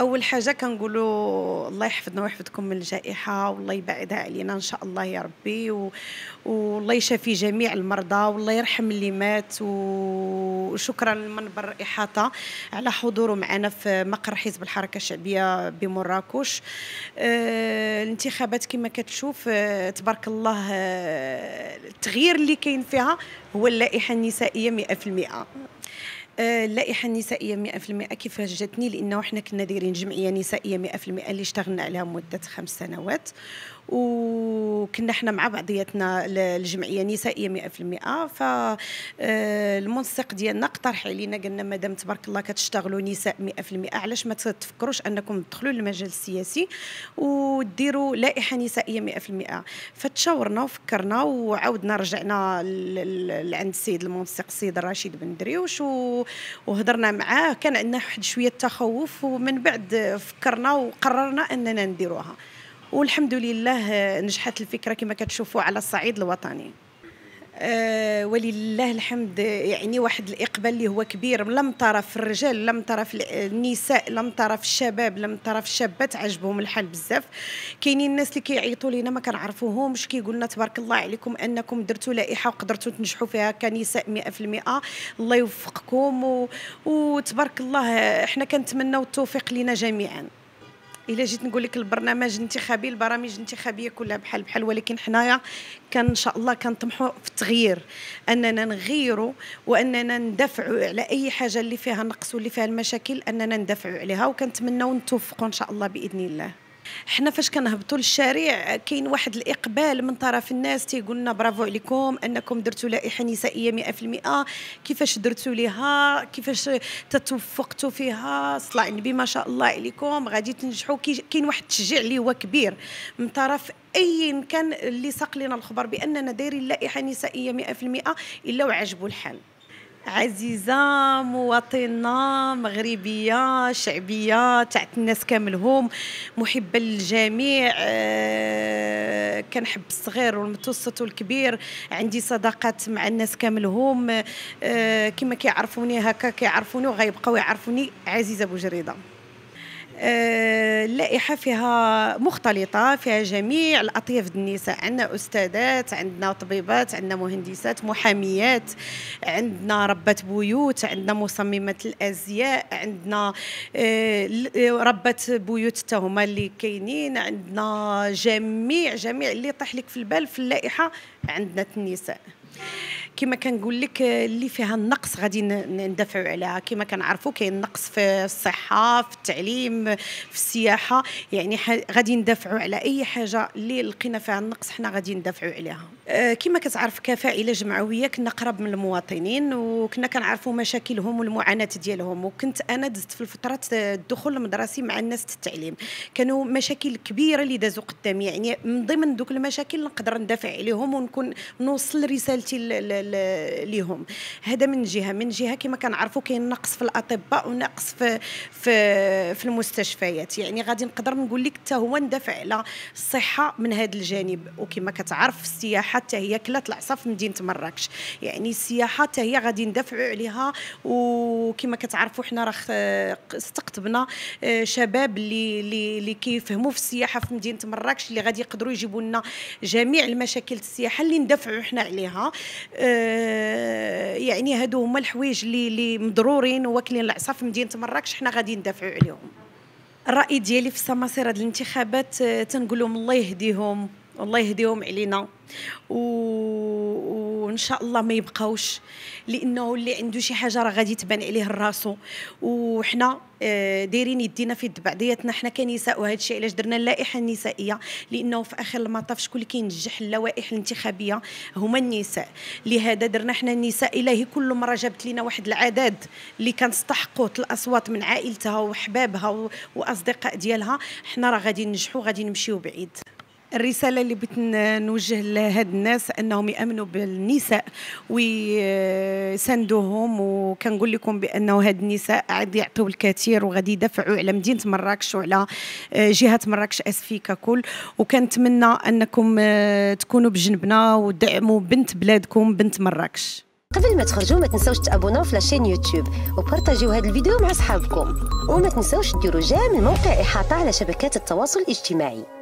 اول حاجه كنقولوا الله يحفظنا ويحفظكم من الجائحه والله يبعدها علينا ان شاء الله يا ربي و... والله يشافي جميع المرضى والله يرحم اللي مات وشكرا لمنبر احاطه على حضوره معنا في مقر حزب الحركه الشعبيه بمراكش آه، الانتخابات كما كتشوف آه، تبارك الله آه، التغيير اللي كاين فيها هو اللائحه النسائيه 100% آه، اللائحه النسائيه 100% كيفاش جاتني لانه حنا كنا دايرين جمعيه نسائيه 100% اللي اشتغلنا عليها مده خمس سنوات وكنا حنا مع بعضياتنا الجمعيه نسائيه 100% فالمنسق آه، ديالنا اقترح علينا قالنا مادام تبارك الله كتشتغلوا نساء 100% علاش ما تفكروش انكم تدخلوا للمجال السياسي وديروا لائحه نسائيه 100% فتشاورنا وفكرنا وعاودنا رجعنا عند السيد المنسق السيد الرشيد بن دريوش و وهضرنا معاه كان عندنا واحد شويه تخوف ومن بعد فكرنا وقررنا اننا نديروها والحمد لله نجحت الفكره كما كتشوفوا على الصعيد الوطني آه، ولله الحمد يعني واحد الاقبال اللي هو كبير لم ترى طرف الرجال لم ترى طرف النساء لم ترى طرف الشباب لم ترى طرف الشابات عجبهم الحال بزاف كاينين الناس اللي كيعيطوا لينا ما كنعرفوهمش كيقول لنا تبارك الله عليكم انكم درتوا لائحه وقدرتوا تنجحوا فيها كنساء 100% الله يوفقكم و... وتبارك الله احنا كنتمنوا التوفيق لينا جميعا الا جيت نقول لك البرنامج الانتخابي البرامج الانتخابيه كلها بحال بحال ولكن حنايا كان ان شاء الله كنطمحوا في التغيير اننا نغيروا واننا ندافعوا على اي حاجه اللي فيها نقص واللي فيها المشاكل اننا ندافعوا عليها وكنتمناو نتوفقوا ان شاء الله باذن الله حنا فاش كنهبطوا للشارع كاين واحد الاقبال من طرف الناس تيقول لنا برافو عليكم انكم درتوا لائحه نسائيه 100% كيفاش درتوا ليها كيفاش تتوفقتوا فيها صلاة النبي ما شاء الله عليكم غادي تنجحوا كاين واحد التشجيع اللي هو كبير من طرف ايا كان اللي ساق لنا الخبر باننا دايرين لائحه نسائيه 100% الا وعجبوا الحال عزيزة مواطنة مغربية شعبية تاعت الناس كاملهم محبة للجميع آه، كنحب الصغير والمتوسط والكبير عندي صداقات مع الناس كاملهم آه، كما كيعرفوني هكا كيعرفوني وغيبقاو يعرفوني عزيزة بوجريدة آه، اللائحه فيها مختلطه فيها جميع الاطياف النساء عندنا استاذات عندنا طبيبات عندنا مهندسات محاميات عندنا ربات بيوت عندنا مصممات الازياء عندنا آه، آه، ربات بيوت تهما هما اللي كاينين عندنا جميع جميع اللي طاح لك في البال في اللائحه عندنا النساء كما كنقول لك اللي فيها النقص غادي ندافعوا عليها كما كنعرفوا كاين نقص في الصحه في التعليم في السياحه يعني غادي ندافعوا على اي حاجه اللي لقينا فيها النقص حنا غادي ندافعوا عليها آه، كما كتعرف كفائله جمعويه كنا قرب من المواطنين وكنا كنعرفوا مشاكلهم والمعاناه ديالهم وكنت انا دزت في الفتره الدخول المدرسي مع الناس التعليم كانوا مشاكل كبيره اللي دازوا قدامي يعني من ضمن دوك المشاكل نقدر ندافع عليهم ونكون نوصل رسالتي ليهم هذا من جهه من جهه كما كنعرفوا كاين نقص في الاطباء ونقص في في في المستشفيات يعني غادي نقدر نقول لك حتى هو ندافع على الصحه من هذا الجانب وكما كتعرف السياحه حتى هي كلات العصا في مدينه مراكش يعني السياحه حتى هي غادي ندافعوا عليها وكما كتعرفوا حنا راه استقطبنا آه، شباب اللي اللي اللي كيفهموا في السياحه في مدينه مراكش اللي غادي يقدروا يجيبوا لنا جميع المشاكل السياحه اللي ندافعوا حنا عليها آه، آه، يعني هادو هما الحوايج اللي اللي مضرورين وواكلين العصا في مدينه مراكش حنا غادي ندافعوا عليهم الراي ديالي في مصير هاد الانتخابات آه، تنقول لهم الله يهديهم الله يهديهم علينا و وان شاء الله ما يبقاوش لانه اللي عنده شي حاجه راه غادي تبان عليه راسه وحنا آه، دايرين يدينا في يد بعضياتنا حنا كنساء وهذا الشيء علاش درنا اللائحه النسائيه لانه في اخر المطاف شكون اللي كينجح اللوائح الانتخابيه هما النساء لهذا درنا حنا النساء الهي كل مره جابت لنا واحد العدد اللي كنستحقوا الاصوات من عائلتها وحبابها واصدقاء ديالها حنا راه غادي ننجحوا غادي نمشيو بعيد الرسالة اللي بغيت نوجه لهاد الناس أنهم يأمنوا بالنساء ويساندوهم وكنقول لكم بأنه هاد النساء عاد يعطيو الكثير وغادي يدافعوا على مدينة مراكش وعلى آه، جهة مراكش أسفي ككل وكنتمنى أنكم آه، تكونوا بجنبنا ودعموا بنت بلادكم بنت مراكش قبل ما تخرجوا ما تنسوش تابوناو في لاشين يوتيوب وبارطاجيو هذا الفيديو مع صحابكم وما تنسوش ديروا جام الموقع احاطه على شبكات التواصل الاجتماعي